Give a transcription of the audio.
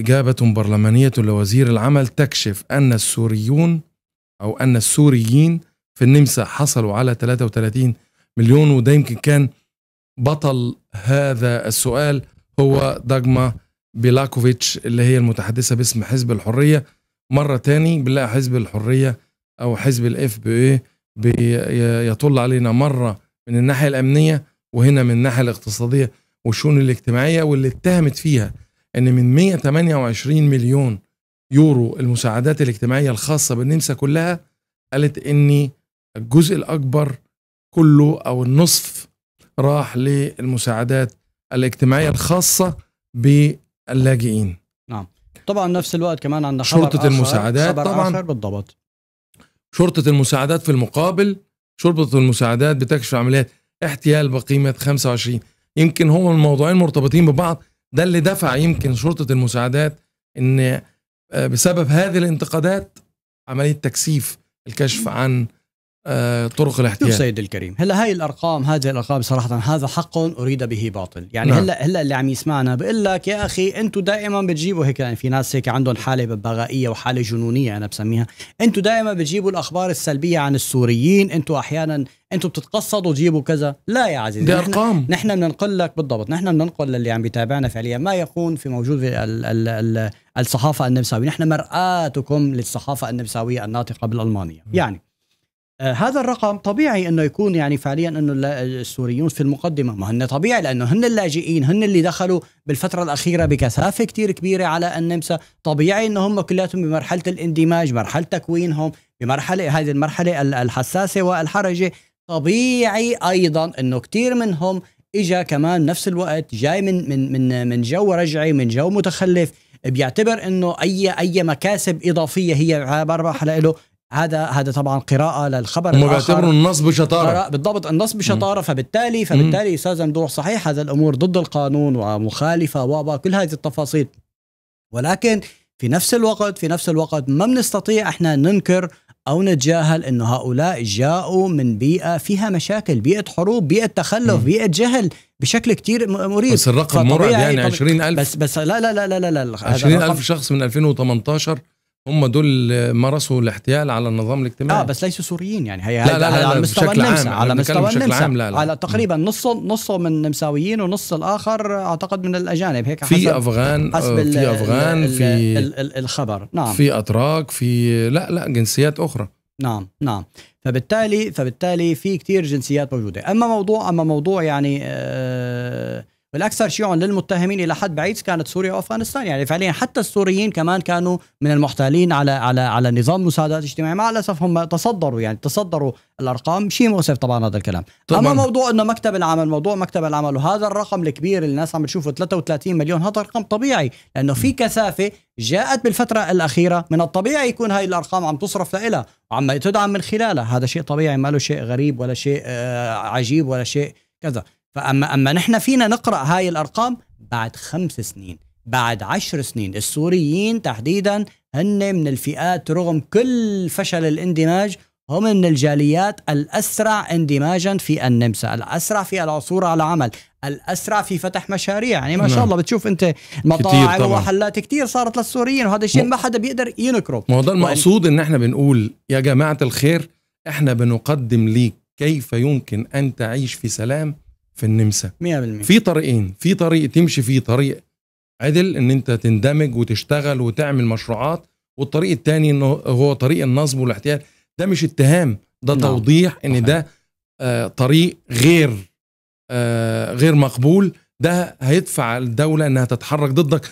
إجابة برلمانية لوزير العمل تكشف أن السوريون أو أن السوريين في النمسا حصلوا على 33 مليون وده يمكن كان بطل هذا السؤال هو داجما بيلاكوفيتش اللي هي المتحدثة باسم حزب الحرية مرة تاني بنلاقي حزب الحرية أو حزب الاف بي بيطل علينا مرة من الناحية الأمنية وهنا من الناحية الاقتصادية والشؤون الاجتماعية واللي اتهمت فيها ان من 128 مليون يورو المساعدات الاجتماعيه الخاصه بالنمسا كلها قالت ان الجزء الاكبر كله او النصف راح للمساعدات الاجتماعيه الخاصه باللاجئين نعم طبعا نفس الوقت كمان عندنا خبر شرطه آخر المساعدات خبر طبعا آخر بالضبط شرطه المساعدات في المقابل شرطه المساعدات بتكشف عمليات احتيال بقيمه 25 يمكن هم الموضوعين مرتبطين ببعض ده اللي دفع يمكن شرطه المساعدات ان آه، بسبب هذه الانتقادات عمليه تكثيف الكشف عن آه، طرق الاحتيال سيد الكريم هلا هاي الارقام هذه الارقام صراحه هذا حق اريد به باطل يعني نعم. هلا هلا اللي عم يسمعنا بقول لك يا اخي انتم دائما بتجيبوا هيك يعني في ناس هيك عندهم حاله ببغائيه وحاله جنونيه انا بسميها انتم دائما بتجيبوا الاخبار السلبيه عن السوريين انتم احيانا انتم بتتقصدوا تجيبوا كذا لا يا عزيزي ارقام نحن بننقل لك بالضبط نحن بننقل للي عم بيتابعنا فعليا ما يكون في موجود في ال ال ال الصحافه النمساويه نحن مرآتكم للصحافه النمساويه الناطقه بالالمانيه نعم. يعني آه، هذا الرقم طبيعي انه يكون يعني فعليا انه السوريون في المقدمه ما هن طبيعي لانه هن اللاجئين هن اللي دخلوا بالفتره الاخيره بكثافه كتير كبيره على النمسا طبيعي انه هم كلياتهم بمرحله الاندماج مرحله تكوينهم بمرحله هذه المرحله الحساسه والحرجه طبيعي ايضا انه كثير منهم اجا كمان نفس الوقت جاي من من من من جو رجعي من جو متخلف بيعتبر انه اي اي مكاسب اضافيه هي عباره له هذا هذا طبعا قراءه للخبر هم بيعتبروا النص بشطاره بالضبط النص بشطاره فبالتالي فبالتالي استاذ ممدوح صحيح هذا الامور ضد القانون ومخالفه و كل هذه التفاصيل ولكن في نفس الوقت في نفس الوقت ما بنستطيع احنا ننكر او نتجاهل انه هؤلاء جاءوا من بيئه فيها مشاكل بيئه حروب بيئه تخلف مم. بيئه جهل بشكل كتير مريب بس الرقم مرعب يعني 20000 بس بس لا لا لا لا لا, لا 20000 شخص من 2018 هم دول مارسوا الاحتيال على النظام الاجتماعي اه بس ليسوا سوريين يعني هي لا لا لا على مستوى بشكل النمسا عام على مستوى النمسا عام لا لا. على تقريبا نص نصه من النمساويين ونص الاخر اعتقد من الاجانب هيك آه، حسب في افغان حسب في افغان في الخبر نعم في اتراك في لا لا جنسيات اخرى نعم نعم فبالتالي فبالتالي في كثير جنسيات موجوده اما موضوع اما موضوع يعني آه، بالاكثر شيوعا للمتهمين الى حد بعيد كانت سوريا وافغانستان يعني فعليا حتى السوريين كمان كانوا من المحتالين على على على نظام المساعدات الاجتماعيه مع الاسف هم تصدروا يعني تصدروا الارقام شيء مؤسف طبعا هذا الكلام طبعاً. اما موضوع انه مكتب العمل موضوع مكتب العمل وهذا الرقم الكبير اللي الناس عم بتشوفه 33 مليون هذا رقم طبيعي لانه في كثافه جاءت بالفتره الاخيره من الطبيعي يكون هاي الارقام عم تصرف لها وعم تدعم من خلالها هذا شيء طبيعي ما له شيء غريب ولا شيء آه، عجيب ولا شيء كذا فأما أما نحن فينا نقرأ هاي الأرقام بعد خمس سنين بعد عشر سنين السوريين تحديدا هن من الفئات رغم كل فشل الاندماج هم من الجاليات الأسرع اندماجا في النمسا الأسرع في العثور على عمل الأسرع في فتح مشاريع يعني ما شاء نعم. الله بتشوف أنت مطاعم ومحلات كتير صارت للسوريين وهذا الشيء ما حدا بيقدر ينكره ما هو ده المقصود إن إحنا بنقول يا جماعة الخير إحنا بنقدم ليك كيف يمكن أن تعيش في سلام في النمسا 100% في طريقين في طريق تمشي فيه طريق عدل ان انت تندمج وتشتغل وتعمل مشروعات والطريق الثاني انه هو طريق النصب والاحتيال ده مش اتهام ده نعم. توضيح ان ده آه طريق غير آه غير مقبول ده هيدفع الدولة انها تتحرك ضدك